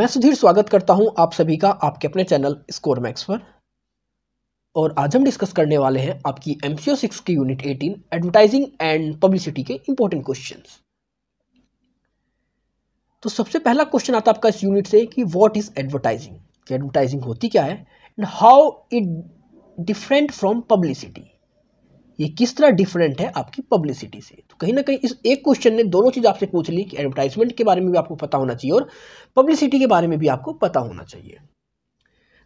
मैं सुधीर स्वागत करता हूं आप सभी का आपके अपने चैनल स्कोर मैक्स पर और आज हम डिस्कस करने वाले हैं आपकी एम सी ओ सिक्स की unit eighteen advertising and publicity के इंपॉर्टेंट क्वेश्चन तो सबसे पहला क्वेश्चन आता है आपका इस यूनिट से कि वॉट इज एडवर्टाइजिंग एडवर्टाइजिंग होती क्या है and how it different from publicity ये किस तरह डिफरेंट है आपकी पब्लिसिटी से तो कहीं ना कहीं इस एक क्वेश्चन ने दोनों चीज़ आपसे पूछ ली कि एडवर्टाइजमेंट के बारे में भी आपको पता होना चाहिए और पब्लिसिटी के बारे में भी आपको पता होना चाहिए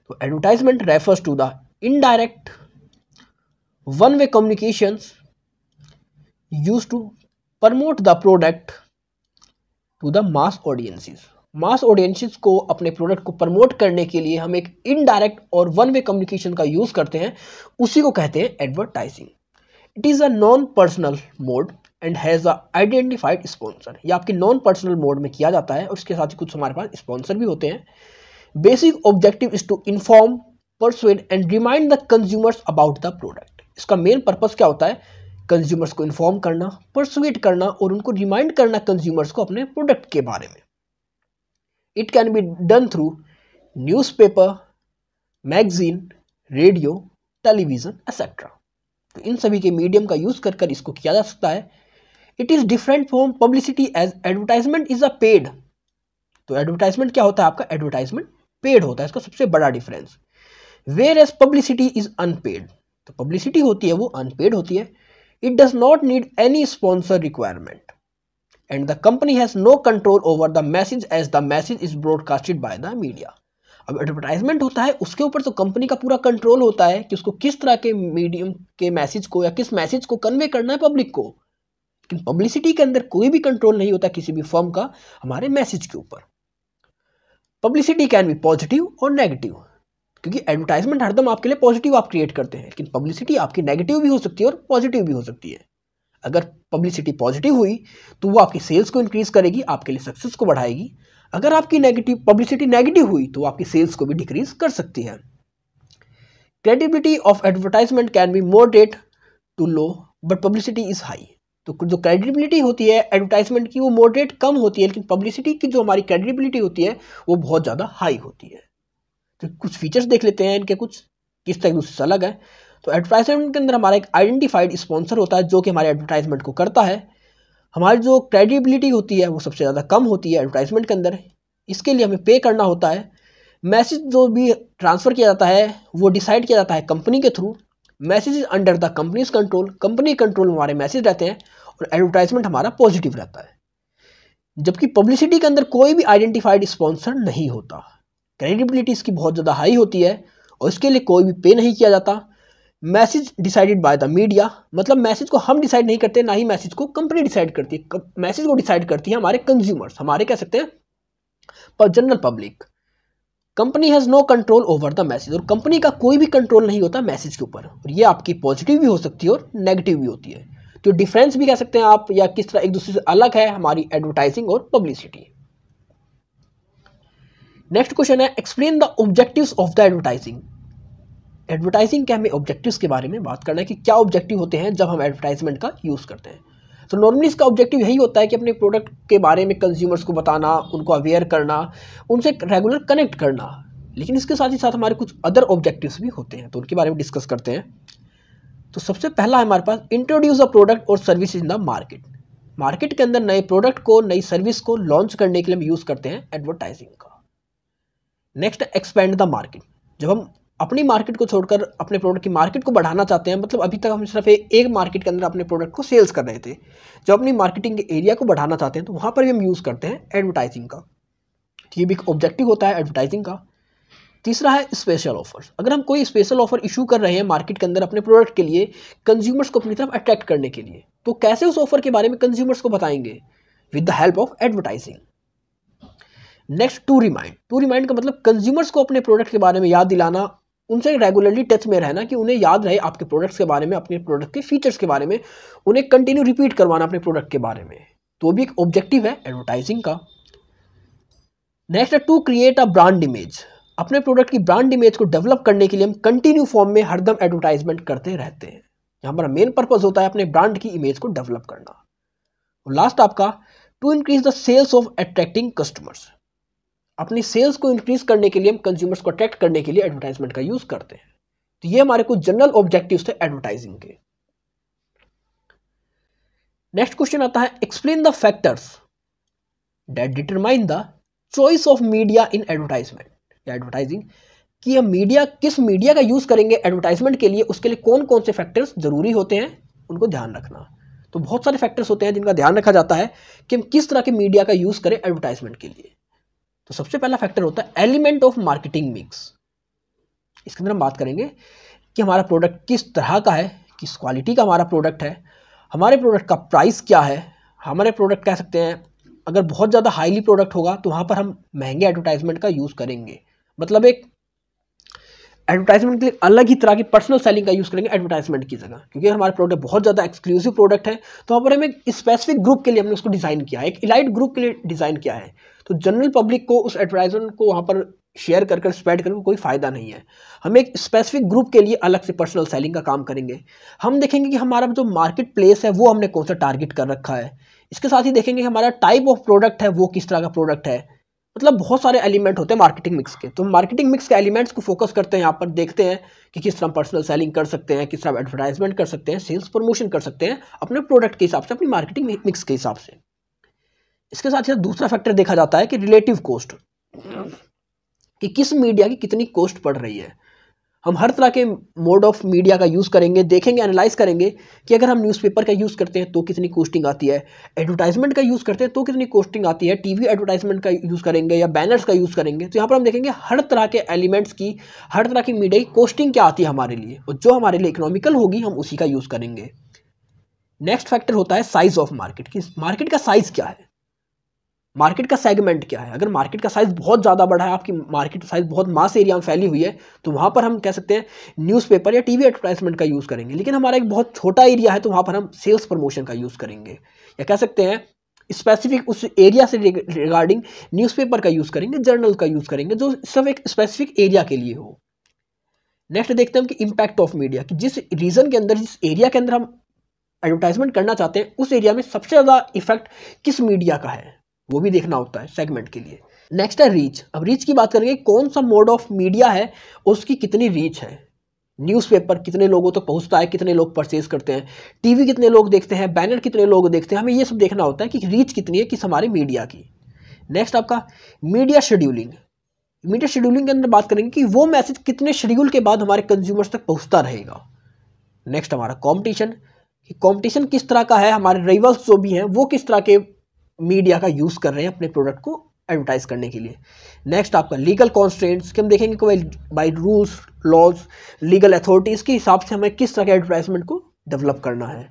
तो advertisement refers to the indirect one way communications use to promote the product to the mass audiences mass audiences को अपने प्रोडक्ट को प्रमोट करने के लिए हम एक इनडायरेक्ट और वन वे कम्युनिकेशन का यूज़ करते हैं उसी को कहते हैं advertising it is a non personal mode and has a identified sponsor ये आपके नॉन पर्सनल मोड में किया जाता है और इसके साथ ही कुछ हमारे पास स्पॉन्सर भी होते हैं basic objective is to inform persuade and remind the consumers about the product इसका मेन पर्पज़ क्या होता है कंज्यूमर्स को इन्फॉर्म करना परसुएट करना और उनको रिमाइंड करना कंज्यूमर्स को अपने प्रोडक्ट के बारे में it can be done through newspaper magazine radio television etcetera तो इन सभी के मीडियम का यूज़ कर कर इसको किया जा सकता है it is different from publicity as advertisement is a paid तो एडवर्टाइजमेंट क्या होता है आपका एडवर्टाइजमेंट पेड होता है इसका सबसे बड़ा difference whereas publicity is unpaid तो पब्लिसिटी होती है वो अनपेड होती है it does not need any sponsor requirement and the company has no control over the message as the message is broadcasted by the media अब advertisement होता है उसके ऊपर तो कंपनी का पूरा कंट्रोल होता है कि उसको किस तरह के मीडियम के मैसेज को या किस मैसेज को कन्वे करना है पब्लिक को लेकिन पब्लिसिटी के अंदर कोई भी कंट्रोल नहीं होता किसी भी फॉर्म का हमारे मैसेज के ऊपर पब्लिसिटी कैन बी पॉजिटिव और नेगेटिव क्योंकि एडवर्टाइजमेंट हरदम आपके लिए पॉजिटिव आप क्रिएट करते हैं लेकिन पब्लिसिटी आपकी नेगेटिव भी हो सकती है और पॉजिटिव भी हो सकती है अगर पब्लिसिटी पॉजिटिव हुई तो वो आपकी सेल्स को इंक्रीज करेगी आपके लिए सक्सेस को बढ़ाएगी अगर आपकी नेगेटिव पब्लिसिटी नेगेटिव हुई तो आपकी सेल्स को भी डिक्रीज कर सकती है credibility of advertisement can be date too low but publicity is high तो जो क्रेडिबिलिटी होती है एडवर्टाइजमेंट की वो मोडरेट कम होती है लेकिन पब्लिसिटी की जो हमारी क्रेडिबिलिटी होती है वो बहुत ज़्यादा हाई होती है तो कुछ फीचर्स देख लेते हैं इनके कुछ किस तरह दूसरे से अलग है तो एडवर्टाइजमेंट के अंदर हमारा एक आइडेंटिफाइड स्पॉन्सर होता है जो कि हमारे एडवर्टाइजमेंट को करता है हमारी जो क्रेडिबिलिटी होती है वो सबसे ज़्यादा कम होती है एडवर्टाइजमेंट के अंदर इसके लिए हमें पे करना होता है मैसेज जो भी ट्रांसफ़र किया जाता है वो डिसाइड किया जाता है कंपनी के through message under the company's control company control में हमारे मैसेज रहते हैं और एडवर्टाइजमेंट हमारा पॉजिटिव रहता है जबकि पब्लिसिटी के अंदर कोई भी आइडेंटिफाइड स्पॉन्सर नहीं होता क्रेडिबिलिटी इसकी बहुत ज़्यादा हाई होती है और इसके लिए कोई भी पे नहीं किया जाता message decided by the media मतलब मैसेज को हम डिसाइड नहीं करते ना ही मैसेज को कंपनी डिसाइड करती है मैसेज को डिसाइड करती है हमारे कंज्यूमर्स हमारे कह सकते हैं general public company has no control over the message और कंपनी का कोई भी कंट्रोल नहीं होता मैसेज के ऊपर और ये आपकी पॉजिटिव भी हो सकती है और नेगेटिव भी होती है तो डिफरेंस भी कह सकते हैं आप या किस तरह एक दूसरे से अलग है हमारी एडवर्टाइजिंग और पब्लिसिटी नेक्स्ट क्वेश्चन है explain the objectives of the advertising advertising के हमें ऑब्जेक्टिव्स के बारे में बात करना है कि क्या ऑब्जेक्टिव होते हैं जब हम एडवर्टाइजमेंट का यूज़ करते हैं तो नॉर्मली इसका ऑब्जेक्टिव यही होता है कि अपने प्रोडक्ट के बारे में कंज्यूमर्स को बताना उनको अवेयर करना उनसे रेगुलर कनेक्ट करना लेकिन इसके साथ ही साथ हमारे कुछ अदर ऑब्जेक्टिव्स भी होते हैं तो उनके बारे में डिस्कस करते हैं तो सबसे पहला है हमारे पास इंट्रोड्यूस अ प्रोडक्ट और service in the market market के अंदर नए प्रोडक्ट को नई सर्विस को लॉन्च करने के लिए हम यूज़ करते हैं एडवर्टाइजिंग का नेक्स्ट एक्सपेंड द मार्केट जब हम अपनी मार्केट को छोड़कर अपने प्रोडक्ट की मार्केट को बढ़ाना चाहते हैं मतलब अभी तक हम सिर्फ एक मार्केट के अंदर अपने प्रोडक्ट को सेल्स कर रहे थे जब अपनी मार्केटिंग के एरिया को बढ़ाना चाहते हैं तो वहाँ पर भी हम यूज़ करते हैं एडवर्टाइजिंग का ये भी एक ऑब्जेक्टिव होता है एडवर्टाइजिंग का तीसरा है स्पेशल ऑफर्स अगर हम कोई स्पेशल ऑफर इशू कर रहे हैं मार्केट के अंदर अपने प्रोडक्ट के लिए कंज्यूमर्स को अपनी तरफ अट्रैक्ट करने के लिए तो कैसे उस ऑफर के बारे में कंज्यूमर्स को बताएंगे with the help of advertising next to remind to remind का मतलब कंज्यूमर्स को अपने प्रोडक्ट के बारे में याद दिलाना उनसे रेगुलरली टच में रहना कि उन्हें याद रहे आपके प्रोडक्ट्स के बारे में अपने प्रोडक्ट के फीचर्स के बारे में उन्हें कंटिन्यू रिपीट करवाना अपने प्रोडक्ट के बारे में तो भी एक ऑब्जेक्टिव है एडवर्टाइजिंग का नेक्स्ट है to create a brand image अपने प्रोडक्ट की ब्रांड इमेज को डेवलप करने के लिए हम कंटिन्यू फॉर्म में हरदम एडवर्टाइजमेंट करते रहते हैं हमारा मेन पर्पज होता है अपने ब्रांड की इमेज को डेवलप करना और लास्ट आपका to increase the sales of attracting customers अपनी सेल्स को इंक्रीज करने के लिए हम कंज्यूमर्स को अट्रैक्ट करने के लिए एडवर्टाइजमेंट का यूज़ करते हैं तो ये हमारे कुछ जनरल ऑब्जेक्टिव थे एडवर्टाइजिंग के नेक्स्ट क्वेश्चन आता है explain the factors that determine the choice of media in advertisement या एडवर्टाइजिंग कि हम मीडिया किस मीडिया का यूज़ करेंगे एडवर्टाइजमेंट के लिए उसके लिए कौन कौन से फैक्टर्स ज़रूरी होते हैं उनको ध्यान रखना तो बहुत सारे फैक्टर्स होते हैं जिनका ध्यान रखा जाता है कि हम किस तरह के मीडिया का यूज़ करें एडवर्टाइजमेंट के लिए तो सबसे पहला फैक्टर होता है एलिमेंट ऑफ मार्केटिंग मिक्स इसके अंदर हम बात करेंगे कि हमारा प्रोडक्ट किस तरह का है किस क्वालिटी का हमारा प्रोडक्ट है हमारे प्रोडक्ट का प्राइस क्या है हमारे प्रोडक्ट कह सकते हैं अगर बहुत ज़्यादा हाईली प्रोडक्ट होगा तो वहाँ पर हम महंगे एडवर्टाइजमेंट का यूज़ करेंगे मतलब एक एडवर्टाइजमेंट के लिए अलग ही तरह की पर्सनल सेलिंग का यूज़ करेंगे एडवर्टाइजमेंट की जगह क्योंकि हमारे प्रोडक्ट बहुत ज़्यादा एक्सक्लूसिव प्रोडक्ट है तो वहाँ पर हम एक स्पेसिफिक ग्रुप के लिए हमने उसको डिज़ाइन किया है एक इलाइट ग्रुप के लिए डिज़ाइन किया है तो जनरल पब्लिक को उस एडवर्टाइजमेंट को वहाँ पर शेयर कर कर स्प्रेड करके कोई फ़ायदा नहीं है हम एक स्पेसिफिक ग्रुप के लिए अलग से पर्सनल सेलिंग का काम करेंगे हम देखेंगे कि हमारा जो मार्केट प्लेस है वो हमने कौन सा टारगेट कर रखा है इसके साथ ही देखेंगे हमारा टाइप ऑफ प्रोडक्ट है वो किस तरह का प्रोडक्ट है मतलब बहुत सारे एलिमेंट होते हैं मार्केटिंग मिक्स के तो मार्केटिंग मिक्स के एलिमेंट्स को फोकस करते हैं यहाँ पर देखते हैं कि किस तरह पर्सनल सेलिंग कर सकते हैं किस तरह एडवर्टाइजमेंट कर सकते हैं सेल्स प्रमोशन कर सकते हैं अपने प्रोडक्ट के हिसाब से अपनी मार्केटिंग मिक्स के हिसाब से इसके साथ ही दूसरा फैक्टर देखा जाता है कि रिलेटिव कॉस्ट कि किस मीडिया की कितनी कॉस्ट पड़ रही है हम हर तरह के मोड ऑफ मीडिया का यूज़ करेंगे देखेंगे एनालाइज करेंगे कि अगर हम न्यूज़पेपर का यूज़ करते हैं तो कितनी कोस्टिंग आती है एडवर्टाइजमेंट का यूज़ करते हैं तो कितनी कोस्टिंग आती है टीवी एडवर्टाइजमेंट का यूज़ करेंगे या बैनर्स का यूज़ करेंगे तो यहाँ पर हम देखेंगे हर तरह के एलिमेंट्स की हर तरह की मीडिया की कोस्टिंग क्या आती है हमारे लिए और जो हमारे लिए इकोनॉमिकल होगी हम उसी का यूज़ करेंगे नेक्स्ट फैक्टर होता है साइज़ ऑफ मार्केट की मार्केट का साइज़ क्या है मार्केट का सेगमेंट क्या है अगर मार्केट का साइज़ बहुत ज़्यादा बड़ा है आपकी मार्केट साइज़ बहुत मास एरिया में फैली हुई है तो वहाँ पर हम कह सकते हैं न्यूज़पेपर या टीवी एडवर्टाइजमेंट का यूज़ करेंगे लेकिन हमारा एक बहुत छोटा एरिया है तो वहाँ पर हम सेल्स प्रमोशन का यूज़ करेंगे या कह सकते हैं स्पेसिफिक उस एरिया से रिगार्डिंग न्यूज़पेपर का यूज़ करेंगे जर्नल का यूज़ करेंगे जो सिर्फ एक स्पेसिफिक एरिया के लिए हो नेक्स्ट देखते हैं कि इम्पैक्ट ऑफ मीडिया कि जिस रीजन के अंदर जिस एरिया के अंदर हम एडवर्टाइजमेंट करना चाहते हैं उस एरिया में सबसे ज़्यादा इफेक्ट किस मीडिया का है वो भी देखना होता है सेगमेंट के लिए नेक्स्ट है रीच अब रीच की बात करेंगे कौन सा मोड ऑफ मीडिया है उसकी कितनी रीच है न्यूज़पेपर कितने लोगों तक तो पहुंचता है कितने लोग परचेज करते हैं टीवी कितने लोग देखते हैं बैनर कितने लोग देखते हैं हमें ये सब देखना होता है कि रीच कितनी है किस हमारे मीडिया की नेक्स्ट आपका मीडिया शेड्यूलिंग मीडिया शेड्यूलिंग के अंदर बात करेंगे कि वो मैसेज कितने शेड्यूल के बाद हमारे कंज्यूमर्स तक पहुँचता रहेगा नेक्स्ट हमारा कॉम्पिटिशन कि कॉम्पिटिशन किस तरह का है हमारे रिवल्स जो भी हैं वो किस तरह के मीडिया का यूज़ कर रहे हैं अपने प्रोडक्ट को एडवर्टाइज करने के लिए नेक्स्ट आपका लीगल कॉन्स्टेंट्स कि हम देखेंगे कि by rules laws legal authorities के हिसाब से हमें किस तरह के एडवर्टाइजमेंट को डेवलप करना है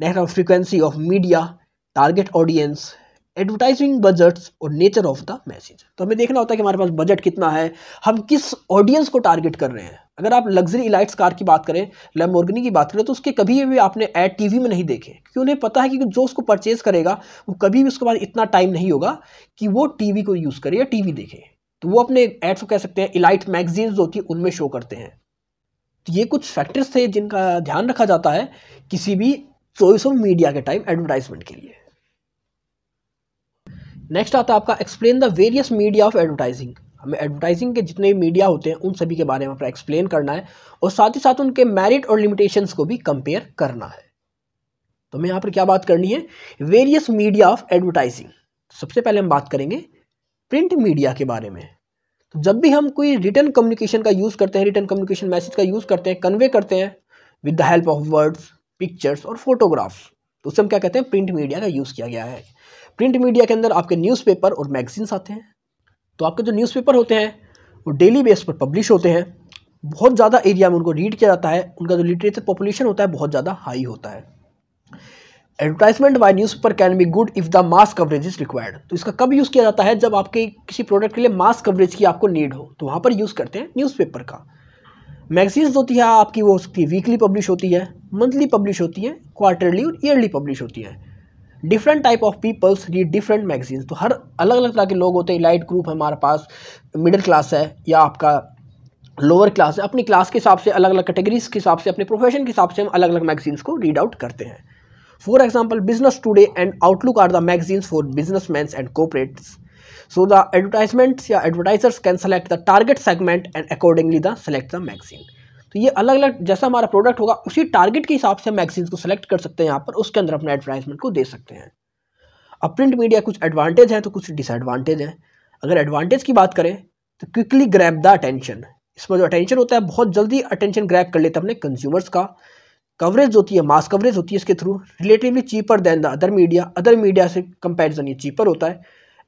next frequency of media target audience advertising budgets और नेचर ऑफ द मैसेज तो हमें देखना होता है कि हमारे पास बजट कितना है हम किस ऑडियंस को टारगेट कर रहे हैं अगर आप लग्जरी इलाइट्स कार की बात करें लेमोर्गनी की बात करें तो उसके कभी भी आपने एड टीवी में नहीं देखे क्योंकि उन्हें पता है कि जो उसको परचेज करेगा वो कभी भी उसके बाद इतना टाइम नहीं होगा कि वो टीवी को यूज़ करे या टीवी देखे तो वो अपने एड्स को कह सकते हैं इलाइट मैगजीन जो होती है उनमें शो करते हैं तो ये कुछ फैक्टर्स थे जिनका ध्यान रखा जाता है किसी भी चॉइस ऑफ मीडिया के टाइम एडवर्टाइजमेंट के लिए नेक्स्ट आता है आपका explain the various media of advertising हमें एडवर्टाइजिंग के जितने भी मीडिया होते हैं उन सभी के बारे में अपना एक्सप्लेन करना है और साथ ही साथ उनके मेरिट और लिमिटेशंस को भी कंपेयर करना है तो हमें यहाँ पर क्या बात करनी है वेरियस मीडिया ऑफ एडवर्टाइजिंग सबसे पहले हम बात करेंगे प्रिंट मीडिया के बारे में तो जब भी हम कोई रिटर्न कम्युनिकेशन का यूज़ करते हैं रिटर्न कम्युनिकेशन मैसेज का यूज़ करते हैं कन्वे करते हैं with the help of words pictures और फोटोग्राफ्स तो उसे हम क्या कहते हैं प्रिंट मीडिया का यूज़ किया गया है प्रिंट मीडिया के अंदर आपके न्यूज़पेपर और मैगजीन्स आते हैं तो आपके जो न्यूज़पेपर होते हैं वो डेली बेस पर पब्लिश होते हैं बहुत ज़्यादा एरिया में उनको रीड किया जाता है उनका जो लिटरेचर पॉपुलेशन होता है बहुत ज़्यादा हाई होता है advertisement news newspaper can be good if the mass coverage is required तो इसका कब यूज़ किया जाता है जब आपके किसी प्रोडक्ट के लिए मास कवरेज की आपको नीड हो तो वहाँ पर यूज़ करते हैं न्यूज़पेपर का मैगजीन्स होती है आपकी वो उसकी वीकली पब्लिश होती है मंथली पब्लिश होती है क्वार्टरली और ईयरली पब्लिश होती है different type of peoples read different magazines तो हर अलग अलग तरह के लोग होते हैं लाइट ग्रुप है हमारे पास मिडिल क्लास है या आपका लोअर क्लास है अपनी क्लास के हिसाब से अलग अलग कैटेगरीज के हिसाब से अपने प्रोफेशन के हिसाब से हम अलग अलग मैगजीन्स को रीड आउट करते हैं for example Business Today and Outlook are the magazines for business men and corporates so the advertisements या advertisers can select the target segment and accordingly the select the magazine तो ये अलग अलग जैसा हमारा product होगा उसी टारगेट के हिसाब से हम मैगजीन्स को सेलेक्ट कर सकते हैं यहाँ पर उसके अंदर अपने एडवर्टाइजमेंट को दे सकते हैं अब प्रिंट मीडिया कुछ एडवांटेज हैं तो कुछ डिसएडवांटेज हैं अगर एडवांटेज की बात करें तो क्विकली ग्रैप द अटेंशन इसमें जो अटेंशन होता है बहुत जल्दी अटेंशन ग्रैप कर लेता है अपने कंज्यूमर्स का कवरेज होती है मास कवरेज होती है इसके through relatively cheaper than the other media other media से कंपैरिजन ये चीपर होता है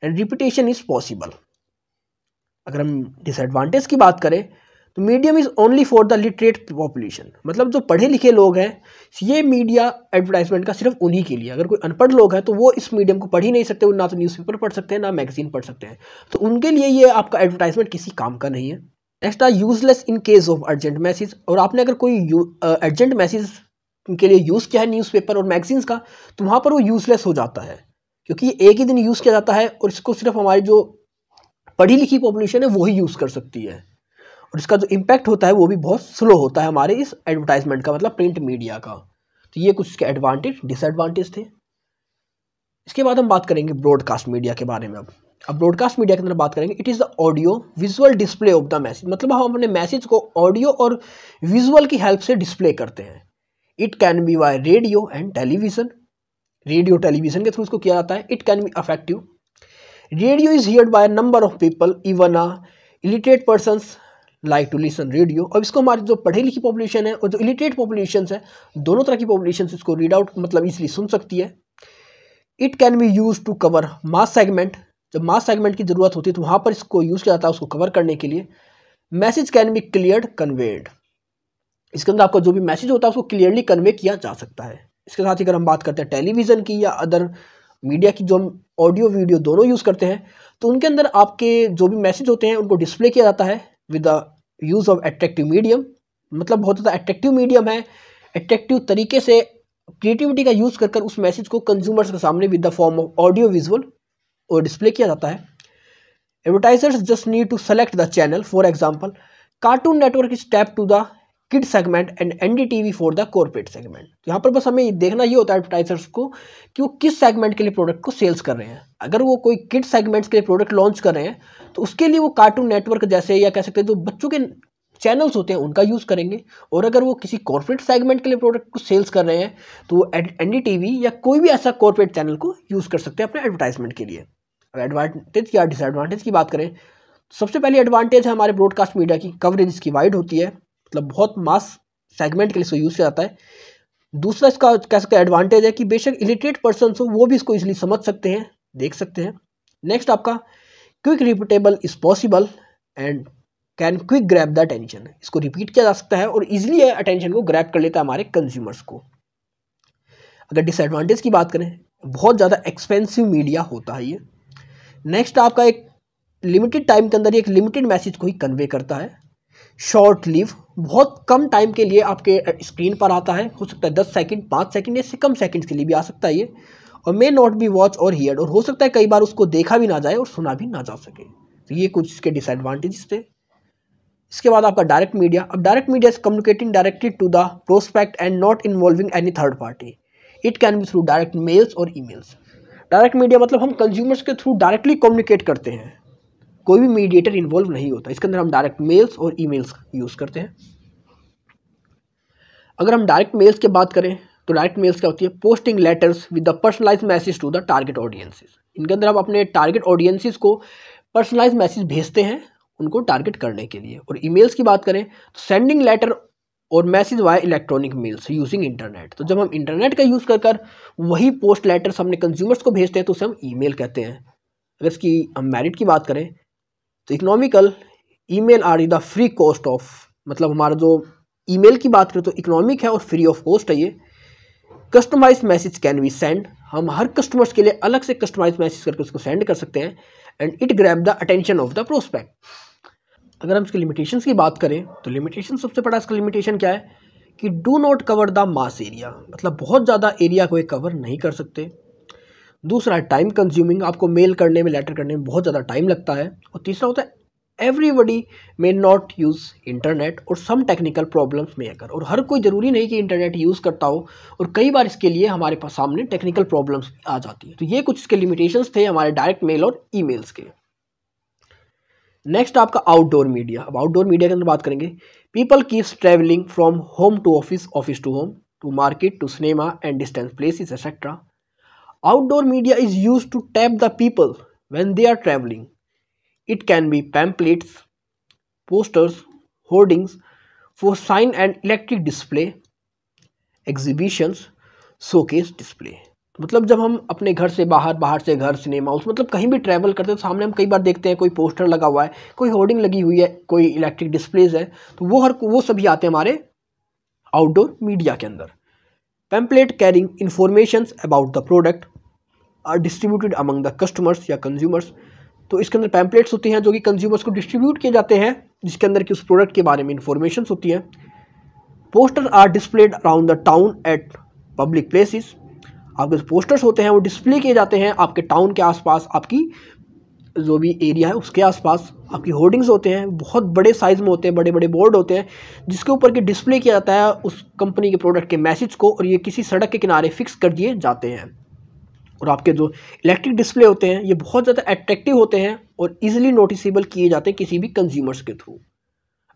एंड रिपीटेशन इज़ पॉसिबल अगर हम डिसएडवांटेज की बात करें तो medium is only for the literate population मतलब जो पढ़े लिखे लोग हैं ये मीडिया एडवर्टाइजमेंट का सिर्फ उन्हीं के लिए अगर कोई अनपढ़ लोग हैं तो वो इस मीडियम को पढ़ ही नहीं सकते वो ना तो न्यूज़पेपर पढ़ सकते हैं ना मैगजीन पढ़ सकते हैं तो उनके लिए ये आपका एडवर्टाइजमेंट किसी काम का नहीं है next a useless in case of urgent message और आपने अगर कोई अर्जेंट मैसेज के लिए यूज़ किया है न्यूज़पेपर और मैगजीन्स का तो वहाँ पर वो यूज़लेस हो जाता है क्योंकि एक ही दिन यूज़ किया जाता है और इसको सिर्फ हमारी जो पढ़ी लिखी पॉपुलेशन है वही यूज़ कर सकती है और इसका जो इम्पैक्ट होता है वो भी बहुत स्लो होता है हमारे इस एडवर्टाइजमेंट का मतलब प्रिंट मीडिया का तो ये कुछ इसके एडवांटेज डिसएडवांटेज थे इसके बाद हम बात करेंगे ब्रॉडकास्ट मीडिया के बारे में अब अब ब्रॉडकास्ट मीडिया के अंदर बात करेंगे it is the audio visual display of the message मतलब हम अपने मैसेज को ऑडियो और विजुअल की हेल्प से डिस्प्ले करते हैं it can be by radio and television radio television के थ्रू इसको किया जाता है it can be effective radio is hear by number of people even a illiterate person like to listen radio अब इसको हमारी जो पढ़ी लिखी पॉपुलेशन है और जो इलिटरेट पॉपुलेशन है दोनों तरह की पॉपुलेशन इसको रीड आउट मतलब इसलिए सुन सकती है it can be use to cover mass segment जब मास सेगमेंट की ज़रूरत होती है तो वहाँ पर इसको यूज़ किया जाता है उसको कवर करने के लिए message can be clear conveyed इसके अंदर आपका जो भी मैसेज होता है उसको क्लियरली कन्वे किया जा सकता है इसके साथ ही अगर हम बात करते हैं टेलीविज़न की या अदर मीडिया की जो हम ऑडियो वीडियो दोनों यूज़ करते हैं तो उनके अंदर आपके जो भी मैसेज होते हैं उनको डिस्प्ले किया जाता है with use of attractive medium मतलब बहुत ज़्यादा एट्रैक्टिव मीडियम है एट्रैक्टिव तरीके से क्रिएटिविटी का यूज़ कर कर उस मैसेज को कंज्यूमर्स के सामने with the form of audio visual और डिस्प्ले किया जाता है advertisers just need to select the channel for example Cartoon Network is tap to the kid segment and T V for the corporate segment यहाँ पर बस हमें देखना ये होता है एडवर्टाइजर्स को कि वो किस सेगमेंट के लिए प्रोडक्ट को सेल्स कर रहे हैं अगर वो कोई किड सेगमेंट्स के लिए प्रोडक्ट लॉन्च कर रहे हैं तो उसके लिए वो कार्टून नेटवर्क जैसे या कह सकते हैं जो बच्चों के चैनल्स होते हैं उनका यूज़ करेंगे और अगर वो किसी कॉर्पोरेट सेगमेंट के लिए प्रोडक्ट को सेल्स कर रहे हैं तो वो एन या कोई भी ऐसा कॉर्पोरेट चैनल को यूज़ कर सकते हैं अपने एडवर्टाइजमेंट के लिए अगर एडवांटेज या डिसएडवांटेज की बात करें तो सबसे पहली एडवांटेज है हमारे ब्रॉडकास्ट मीडिया की कवरेज इसकी वाइड होती है मतलब बहुत मास सेगमेंट के लिए इसको यूज़ किया जाता है दूसरा इसका कह सकते हैं एडवांटेज है कि बेशक इलिटरेट पर्सन हो वो भी इसको इजीली समझ सकते हैं देख सकते हैं नेक्स्ट आपका quick repeatable is possible and can quick grab the attention इसको रिपीट किया जा सकता है और इजिली अटेंशन को ग्रैप कर लेता है हमारे कंज्यूमर्स को अगर डिसएडवांटेज की बात करें बहुत ज़्यादा एक्सपेंसिव मीडिया होता है ये नेक्स्ट आपका एक लिमिटेड टाइम के अंदर एक लिमिटेड मैसेज को ही कन्वे करता है शॉर्ट लिव बहुत कम टाइम के लिए आपके स्क्रीन पर आता है हो सकता है दस सेकेंड पाँच सेकेंड या से कम सेकेंड्स के लिए भी आ सकता है ये और मे नॉट बी वॉच और हियर और हो सकता है कई बार उसको देखा भी ना जाए और सुना भी ना जा सके तो ये कुछ इसके डिसएडवांटेजेस थे इसके बाद आपका डायरेक्ट मीडिया अब direct media is communicating directly to the prospect and not involving any third party it can be through direct mails और मेल्स डायरेक्ट मीडिया मतलब हम कंज्यूमर्स के थ्रू डायरेक्टली कम्युनिकेट करते हैं कोई भी मीडिएटर इन्वॉल्व नहीं होता इसके अंदर हम डायरेक्ट मेल्स और मेल्स यूज़ करते हैं अगर हम डायरेक्ट मेल्स की बात करें तो डायरेक्ट मेल्स क्या होती है posting letters with the personalize message to the target audiences इनके अंदर हम अपने टारगेट ऑडियंसिस को पर्सनलाइज मैसेज भेजते हैं उनको टारगेट करने के लिए और ईमेल्स की बात करें तो सेंडिंग लेटर और message by electronic mails using internet तो जब हम इंटरनेट का यूज़ कर कर वही पोस्ट लेटर्स हमने कंज्यूमर्स को भेजते हैं तो उसे हम ईमेल कहते हैं अगर इसकी हम मेरिट की बात करें तो economical email are is the free cost of मतलब हमारा जो ईमेल की बात करें तो इकोनॉमिक है और फ्री ऑफ कॉस्ट है ये customize message can we send हम हर कस्टमर्स के लिए अलग से कस्टमाइज मैसेज करके उसको सेंड कर सकते हैं and it grab the attention of the prospect अगर हम इसके लिमिटेशंस की बात करें तो लिमिटेशन सबसे बड़ा इसका लिमिटेशन क्या है कि do not cover the mass area मतलब बहुत ज़्यादा एरिया को ये कवर नहीं कर सकते दूसरा टाइम कंज्यूमिंग आपको मेल करने में लेटर करने में बहुत ज़्यादा टाइम लगता है और तीसरा होता है everybody may not use internet और सम टेक्निकल प्रॉब्लम्स में अगर और हर कोई ज़रूरी नहीं कि इंटरनेट यूज़ करता हो और कई बार इसके लिए हमारे पास सामने टेक्निकल प्रॉब्लम्स आ जाती है तो ये कुछ इसके लिमिटेशंस थे हमारे डायरेक्ट मेल और ईमेल्स के नेक्स्ट आपका आउटडोर मीडिया अब आउटडोर मीडिया के अंदर बात करेंगे people keeps travelling from home to office office to home to market to cinema and distance places etcetera outdoor media is use to tap the people when they are travelling it can be pamphlets posters hoardings for sign and electric display exhibitions showcase display मतलब जब हम अपने घर से बाहर बाहर से घर सिनेमा हाउस मतलब कहीं भी ट्रैवल करते हैं तो सामने हम कई बार देखते हैं कोई पोस्टर लगा हुआ है कोई होर्डिंग लगी हुई है कोई इलेक्ट्रिक डिस्प्लेज है तो वो हर वो सभी आते हैं हमारे आउटडोर मीडिया के अंदर pamphlet carrying information about the product are distributed among the customers या कंज्यूमर्स तो इसके अंदर पैम्पलेट्स होते हैं जो कि कंज्यूमर्स को डिस्ट्रीब्यूट किए जाते हैं जिसके अंदर कि उस प्रोडक्ट के बारे में इंफॉर्मेशन होती हैं poster are displayed around the town at public places आपके जो पोस्टर्स होते हैं वो डिस्प्ले किए जाते हैं आपके टाउन के आसपास आपकी जो भी एरिया है उसके आसपास आपकी होर्डिंग्स होते हैं बहुत बड़े साइज़ में होते हैं बड़े बड़े बोर्ड होते हैं जिसके ऊपर के डिस्प्ले किया जाता है उस कंपनी के प्रोडक्ट के मैसेज को और ये किसी सड़क के किनारे फिक्स कर दिए जाते हैं और आपके जो इलेक्ट्रिक डिस्प्ले होते हैं ये बहुत ज़्यादा एट्रैक्टिव होते हैं और ईजिली नोटिसेबल किए जाते हैं किसी भी कंज्यूमर्स के थ्रू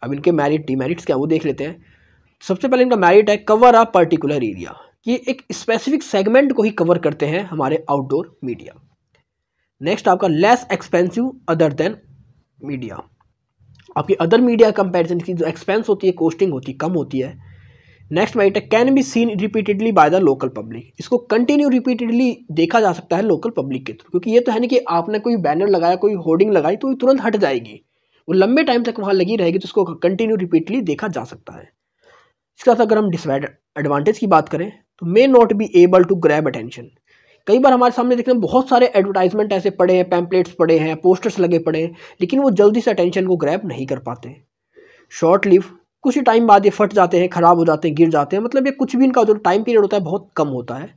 अब इनके डी मैरिट्स क्या वो देख लेते हैं सबसे पहले इनका मैरिट है कवर आ पर्टिकुलर एरिया ये एक स्पेसिफिक सेगमेंट को ही कवर करते हैं हमारे आउटडोर मीडिया नेक्स्ट आपका less expensive other than media आपकी अदर मीडिया कंपेरिजन की जो एक्सपेंस होती है कॉस्टिंग होती है कम होती है नेक्स्ट वाइट है can be seen repeatedly by the local public इसको कंटिन्यू रिपीटेडली देखा जा सकता है लोकल पब्लिक के थ्रू क्योंकि ये तो है ना कि आपने कोई बैनर लगाया कोई होर्डिंग लगाई तो तुरंत हट जाएगी वो लंबे टाइम तक वहाँ लगी रहेगी तो उसको कंटिन्यू रिपीटली देखा जा सकता है इसके साथ अगर हम एडवांटेज की बात करें तो may not be able to grab attention कई बार हमारे सामने देखने बहुत सारे एडवर्टाइजमेंट ऐसे पड़े हैं पैम्पलेट्स पड़े हैं पोस्टर्स लगे पड़े हैं लेकिन वो जल्दी से अटेंशन को ग्रैब नहीं कर पाते शॉर्ट लिव कुछ ही टाइम बाद ये फट जाते हैं ख़राब हो जाते हैं गिर जाते हैं मतलब ये कुछ भी इनका जो टाइम पीरियड होता है बहुत कम होता है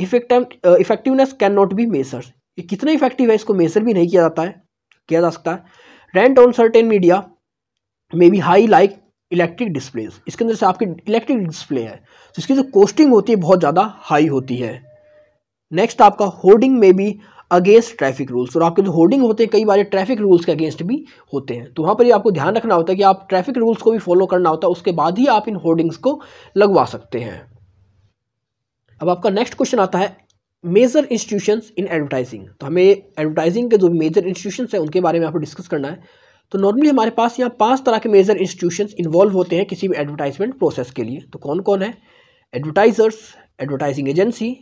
effective effectiveness can not be measure ये कितना इफेक्टिव है इसको मेसर भी नहीं किया जाता है किया जा सकता है rent on certain media may be high like electric displays इसके अंदर से आपकी इलेक्ट्रिक डिस्प्ले है तो इसकी जो कॉस्टिंग होती है बहुत ज़्यादा हाई होती है नेक्स्ट आपका होर्डिंग में भी अगेंस्ट ट्रैफिक रूल्स और आपके जो होर्डिंग होते हैं कई बार ट्रैफिक रूल्स के अगेंस्ट भी होते हैं तो वहाँ पर ही आपको ध्यान रखना होता है कि आप ट्रैफिक रूल्स को भी फॉलो करना होता है उसके बाद ही आप इन होर्डिंग्स को लगवा सकते हैं अब आपका नेक्स्ट क्वेश्चन आता है मेजर इंस्टीट्यूशंस इन एडवर्टाइजिंग तो हमें एडवर्टाइजिंग के जो मेजर इंस्टीट्यूशंस हैं उनके बारे में आपको डिस्कस करना है तो नॉर्मली हमारे पास यहाँ पांच तरह के मेजर इंस्टीट्यूशंस इन्वॉल्व होते हैं किसी भी एडवर्टाइजमेंट प्रोसेस के लिए तो कौन कौन है advertisers advertising agency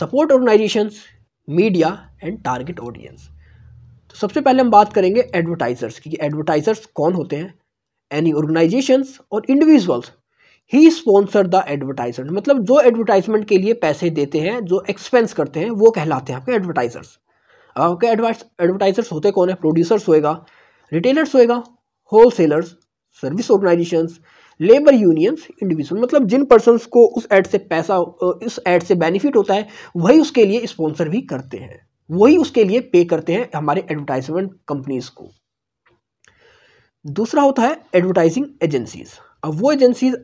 support organisations media and target audience तो सबसे पहले हम बात करेंगे एडवर्टाइजर्स की एडवर्टाइजर्स कौन होते हैं एनी ऑर्गेनाइजेशंस और इंडिविजुअल्स ही स्पॉन्सर द एडवर्टाइजमेंट मतलब जो एडवर्टाइजमेंट के लिए पैसे देते हैं जो एक्सपेंस करते हैं वो कहलाते हैं आपके एडवर्टाइजर्स आपके एडवर्टाइजर्स होते कौन है प्रोड्यूसर्स होएगा रिटेलर्स होएगा wholesalers service organisations labour unions individual मतलब जिन पर्सनस को उस एड से पैसा उस एड से बेनिफिट होता है वही उसके लिए स्पॉन्सर भी करते हैं वही उसके लिए पे करते हैं हमारे एडवर्टाइजमेंट कंपनीज को दूसरा होता है एडवर्टाइजिंग एजेंसीज अब वो agencies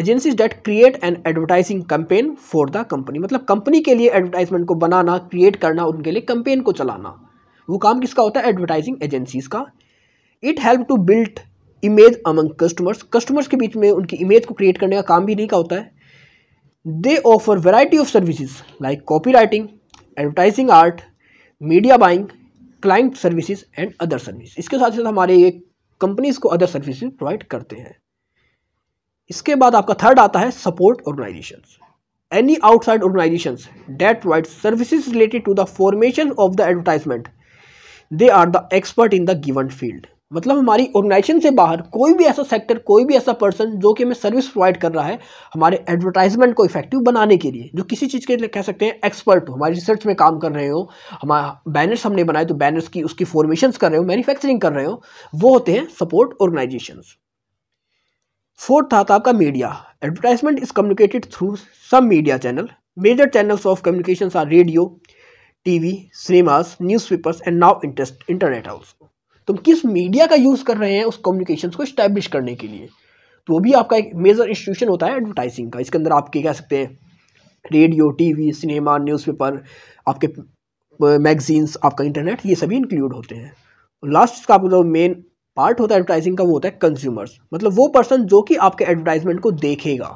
agencies that create an advertising campaign for the company मतलब कंपनी के लिए एडवर्टाइजमेंट को बनाना क्रिएट करना उनके लिए कंपेन को चलाना वो काम किसका होता है एडवर्टाइजिंग एजेंसीज का it help to build image among customers customers के बीच में उनकी इमेज को क्रिएट करने का काम भी नहीं का होता है they offer variety of services like copy writing advertising art media buying client services and other service इसके साथ साथ हमारे ये कंपनीज़ को अदर सर्विसेज प्रोवाइड करते हैं इसके बाद आपका थर्ड आता है support organisation any outside organisation that provide services related to the formation of the advertisement they are the expert in the given field मतलब हमारी ऑर्गेनाइजेशन से बाहर कोई भी ऐसा सेक्टर कोई भी ऐसा पर्सन जो कि हमें सर्विस प्रोवाइड कर रहा है हमारे एडवर्टाइजमेंट को इफेक्टिव बनाने के लिए जो किसी चीज़ के लिए कह सकते हैं एक्सपर्ट हो हमारी रिसर्च में काम कर रहे हो हमारा बैनर्स हमने बनाए तो बैनर्स की उसकी फॉर्मेशन कर रहे हो मैन्युफैक्चरिंग कर रहे हो वो होते हैं सपोर्ट ऑर्गेनाइजेशन फोर्थ आता आपका media advertisement is communicated through some media channel major channels of communication are radio TV cinemas newspapers and now interest internet house तुम किस मीडिया का यूज़ कर रहे हैं उस कम्युनिकेशन को इस्टेब्लिश करने के लिए तो वो भी आपका एक मेजर इंस्टीट्यूशन होता है एडवर्टाइजिंग का इसके अंदर आप कह सकते हैं रेडियो टीवी सिनेमा न्यूज़पेपर आपके मैगजीन्स आपका इंटरनेट ये सभी इंक्लूड होते हैं लास्ट का आपका जो मेन पार्ट होता है एडवर्टाइजिंग का वो होता है कंज्यूमर्स मतलब वो पर्सन जो कि आपके एडवर्टाइजमेंट को देखेगा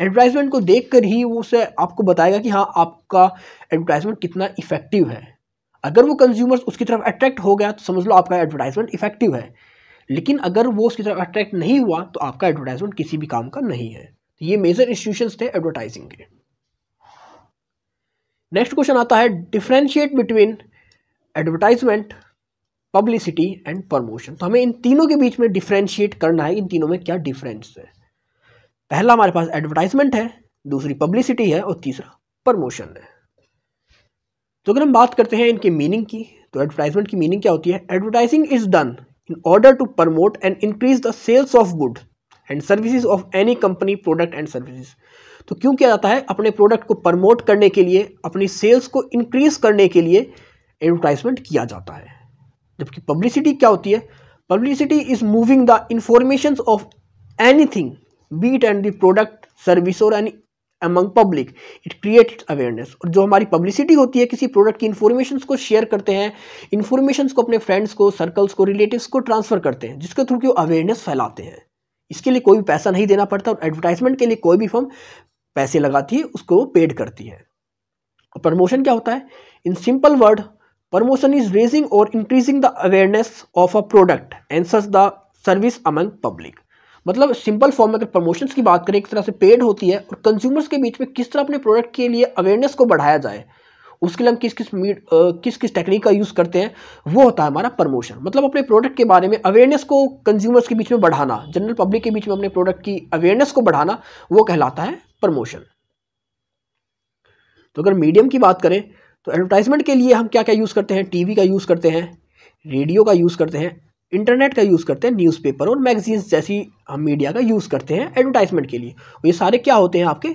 एडवर्टाइजमेंट को देख कर ही वो उसे आपको बताएगा कि हाँ आपका एडवर्टाइजमेंट कितना इफेक्टिव है अगर वो कंज्यूमर्स उसकी तरफ अट्रैक्ट हो गया तो समझ लो आपका एडवर्टाइजमेंट इफेक्टिव है लेकिन अगर वो उसकी तरफ अट्रैक्ट नहीं हुआ तो आपका एडवर्टाइजमेंट किसी भी काम का नहीं है तो ये मेजर इंस्टीट्यूशंस थे एडवर्टाइजिंग के नेक्स्ट क्वेश्चन आता है differentiate between advertisement publicity and promotion तो हमें इन तीनों के बीच में डिफ्रेंशिएट करना है इन तीनों में क्या डिफरेंस है पहला हमारे पास एडवर्टाइजमेंट है दूसरी पब्लिसिटी है और तीसरा प्रमोशन है तो अगर हम बात करते हैं इनके मीनिंग की तो एडवर्टाइजमेंट की मीनिंग क्या होती है advertising is done in order to promote and increase the sales of good and services of any company product and services तो क्यों किया जाता है अपने प्रोडक्ट को प्रमोट करने के लिए अपनी सेल्स को इंक्रीज करने के लिए एडवर्टाइजमेंट किया जाता है जबकि पब्लिसिटी क्या होती है publicity is moving the information of any thing beat and the product service और any among public it creates awareness और जो हमारी पब्लिसिटी होती है किसी प्रोडक्ट की इन्फॉर्मेशन को शेयर करते हैं इन्फॉर्मेशन को अपने फ्रेंड्स को सर्कल्स को रिलेटिव्स को ट्रांसफ़र करते हैं जिसके थ्रू कि अवेयरनेस फैलाते हैं इसके लिए कोई भी पैसा नहीं देना पड़ता और एडवर्टाइजमेंट के लिए कोई भी फर्म पैसे लगाती है उसको पेड करती है और प्रमोशन क्या होता है in simple word promotion is raising और increasing the awareness of a product and such the service among public मतलब सिंपल फॉर्म में अगर प्रमोशंस की बात करें एक तरह से पेड होती है और कंज्यूमर्स के बीच में किस तरह अपने प्रोडक्ट के लिए अवेयरनेस को बढ़ाया जाए उसके लिए हम किस किस मीड किस किस टेक्निक का यूज़ करते हैं वो होता है हमारा प्रमोशन मतलब अपने प्रोडक्ट के बारे में अवेयरनेस को कंज्यूमर्स के बीच में बढ़ाना जनरल पब्लिक के बीच में अपने प्रोडक्ट की अवेयरनेस को बढ़ाना वो कहलाता है प्रमोशन तो अगर मीडियम की बात करें तो एडवर्टाइजमेंट के लिए हम क्या क्या यूज़ करते हैं टीवी का यूज़ करते हैं रेडियो का यूज़ करते हैं इंटरनेट का यूज़ करते हैं न्यूज़पेपर और मैगजीन्स जैसी हम मीडिया का यूज़ करते हैं एडवर्टाइजमेंट के लिए ये सारे क्या होते हैं आपके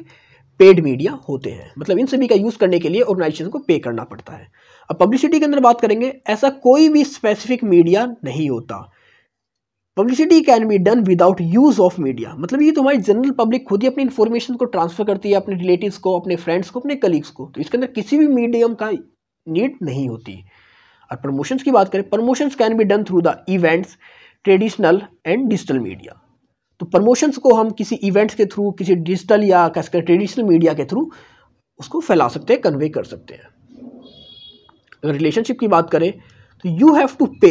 पेड मीडिया होते हैं मतलब इन सभी का यूज़ करने के लिए ऑर्गेनाइजेशन को पे करना पड़ता है अब पब्लिसिटी के अंदर बात करेंगे ऐसा कोई भी स्पेसिफिक मीडिया नहीं होता publicity can be done without use of media मतलब ये तो हमारी जनरल पब्लिक खुद ही अपनी इन्फॉर्मेशन को ट्रांसफर करती है अपने रिलेटिव्स को अपने फ्रेंड्स को अपने कलीग्स को तो इसके अंदर किसी भी मीडियम का नीड नहीं होती और प्रमोशंस की बात करें promotions can be done through the events traditional and digital media तो प्रमोशंस को हम किसी इवेंट्स के थ्रू किसी डिजिटल या खासकर ट्रेडिशनल मीडिया के थ्रू उसको फैला सकते हैं कन्वे कर सकते हैं अगर रिलेशनशिप की बात करें तो you have to pay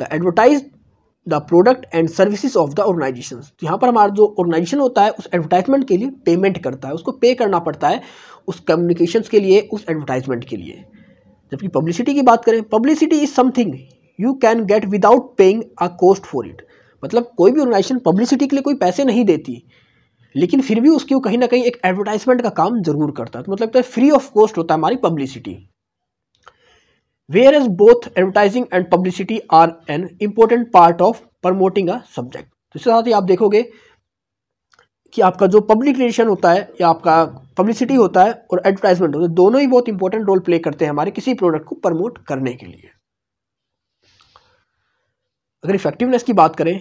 the advertise the product and services of the organisation तो यहाँ पर हमारा जो ऑर्गेनाइजेशन होता है उस एडवर्टाइजमेंट के लिए पेमेंट करता है उसको पे करना पड़ता है उस कम्युनिकेशन के लिए उस एडवर्टाइजमेंट के लिए जबकि पब्लिसिटी की बात करें publicity is something you can get without paying a cost for it मतलब कोई भी ऑर्गेनाइजेशन पब्लिसिटी के लिए कोई पैसे नहीं देती लेकिन फिर भी उसकी कहीं ना कहीं एक एडवर्टाइजमेंट का काम जरूर करता है तो मतलब तो फ्री ऑफ कॉस्ट होता है हमारी publicity where is both advertising and publicity are an important part of promoting a subject तो इसके साथ ही आप देखोगे कि आपका जो पब्लिक रिलेशन होता है या आपका पब्लिसिटी होता है और एडवर्टाइजमेंट होता है दोनों ही बहुत इंपॉर्टेंट रोल प्ले करते हैं हमारे किसी प्रोडक्ट को प्रमोट करने के लिए अगर इफेक्टिवनेस की बात करें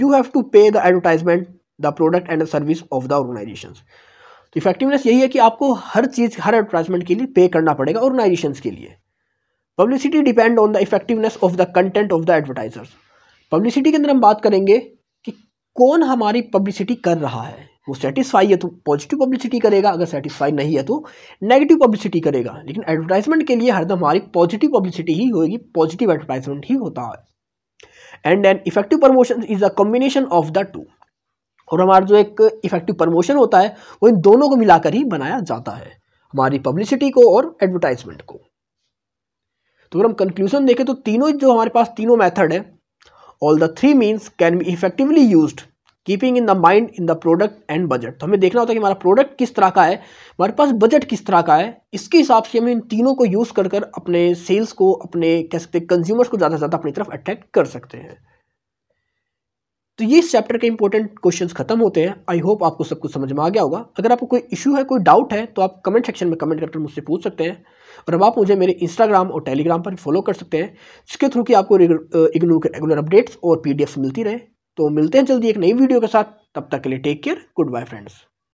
you have to pay the advertisement the product and the service of the organisation तो इफेक्टिवनेस यही है कि आपको हर चीज़ हर एडवर्टाइजमेंट के लिए पे करना पड़ेगा ऑर्गेनाइजेशन के लिए publicity depend on the effectiveness of the content of the advertisers publicity के अंदर हम बात करेंगे कि कौन हमारी पब्लिसिटी कर रहा है वो सेटिस्फाई है तो पॉजिटिव पब्लिसिटी करेगा अगर सेटिस्फाई नहीं है तो नेगेटिव पब्लिसिटी करेगा लेकिन एडवर्टाइजमेंट के लिए हरदम हमारी पॉजिटिव पब्लिसिटी ही होगी पॉजिटिव एडवर्टाइजमेंट ही होता है and an effective promotion is a combination of the two और हमारा जो एक इफेक्टिव प्रमोशन होता है वो इन दोनों को मिलाकर ही बनाया जाता है हमारी पब्लिसिटी को और एडवर्टाइजमेंट को तो अगर हम कंक्लूजन देखें तो तीनों जो हमारे पास तीनों मेथड है all the three means can be effectively used keeping in the mind in the product and budget तो हमें देखना होता है कि हमारा प्रोडक्ट किस तरह का है हमारे पास बजट किस तरह का है इसके हिसाब से हम इन तीनों को यूज़ कर कर अपने सेल्स को अपने कह सकते हैं कंज्यूमर्स को ज़्यादा से ज़्यादा अपनी तरफ अट्रैक्ट कर सकते हैं तो ये इस चैप्टर के इंपॉर्टेंट क्वेश्चंस खत्म होते हैं आई होप आपको सब कुछ समझ में आ गया होगा अगर आपको कोई इशू है कोई डाउट है तो आप कमेंट सेक्शन में कमेंट करके मुझसे पूछ सकते हैं और अब आप मुझे मेरे इंस्टाग्राम और टेलीग्राम पर फॉलो कर सकते हैं जिसके थ्रू कि आपको रेगुलर अपडेट्स uh, और पीडीएफ्स मिलती रहे तो मिलते हैं जल्दी एक नई वीडियो के साथ तब तक के लिए take care good bye friends